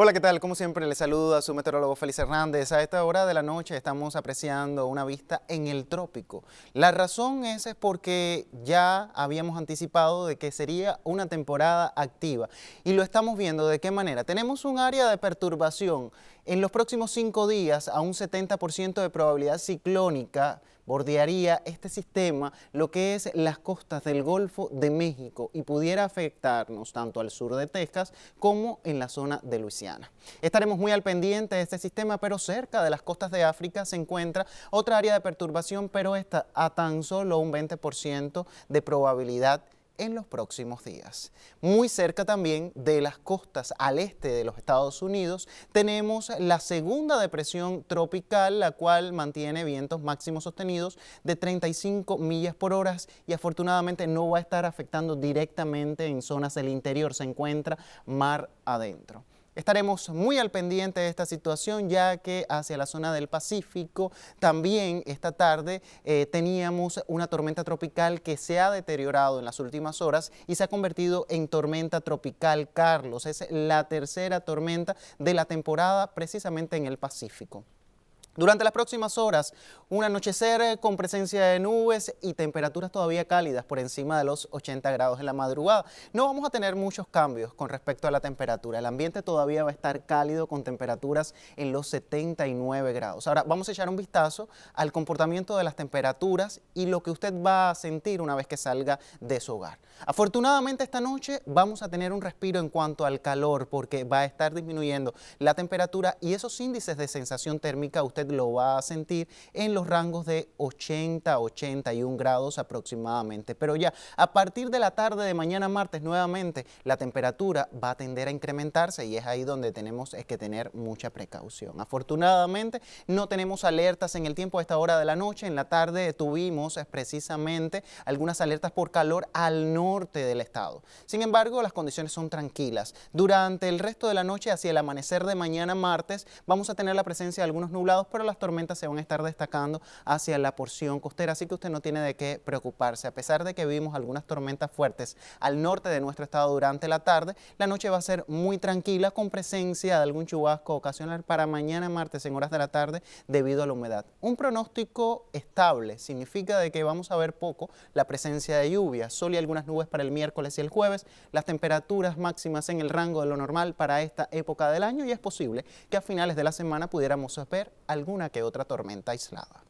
Hola, ¿qué tal? Como siempre, les saluda su meteorólogo Félix Hernández. A esta hora de la noche estamos apreciando una vista en el trópico. La razón es, porque ya habíamos anticipado de que sería una temporada activa y lo estamos viendo de qué manera. Tenemos un área de perturbación en los próximos cinco días a un 70% de probabilidad ciclónica bordearía este sistema lo que es las costas del Golfo de México y pudiera afectarnos tanto al sur de Texas como en la zona de Luisiana. Estaremos muy al pendiente de este sistema, pero cerca de las costas de África se encuentra otra área de perturbación, pero esta a tan solo un 20% de probabilidad en los próximos días. Muy cerca también de las costas al este de los Estados Unidos tenemos la segunda depresión tropical, la cual mantiene vientos máximos sostenidos de 35 millas por hora y afortunadamente no va a estar afectando directamente en zonas del interior, se encuentra mar adentro. Estaremos muy al pendiente de esta situación ya que hacia la zona del Pacífico también esta tarde eh, teníamos una tormenta tropical que se ha deteriorado en las últimas horas y se ha convertido en tormenta tropical Carlos. Es la tercera tormenta de la temporada precisamente en el Pacífico. Durante las próximas horas, un anochecer eh, con presencia de nubes y temperaturas todavía cálidas por encima de los 80 grados en la madrugada. No vamos a tener muchos cambios con respecto a la temperatura. El ambiente todavía va a estar cálido con temperaturas en los 79 grados. Ahora vamos a echar un vistazo al comportamiento de las temperaturas y lo que usted va a sentir una vez que salga de su hogar. Afortunadamente esta noche vamos a tener un respiro en cuanto al calor porque va a estar disminuyendo la temperatura y esos índices de sensación térmica usted lo va a sentir en los rangos de 80 81 grados aproximadamente. Pero ya a partir de la tarde de mañana martes nuevamente la temperatura va a tender a incrementarse y es ahí donde tenemos es que tener mucha precaución. Afortunadamente no tenemos alertas en el tiempo a esta hora de la noche. En la tarde tuvimos precisamente algunas alertas por calor al norte del estado. Sin embargo, las condiciones son tranquilas. Durante el resto de la noche hacia el amanecer de mañana martes vamos a tener la presencia de algunos nublados, las tormentas se van a estar destacando hacia la porción costera, así que usted no tiene de qué preocuparse. A pesar de que vimos algunas tormentas fuertes al norte de nuestro estado durante la tarde, la noche va a ser muy tranquila con presencia de algún chubasco ocasional para mañana martes en horas de la tarde debido a la humedad. Un pronóstico estable significa de que vamos a ver poco la presencia de lluvia, sol y algunas nubes para el miércoles y el jueves, las temperaturas máximas en el rango de lo normal para esta época del año y es posible que a finales de la semana pudiéramos ver algún una que otra tormenta aislada.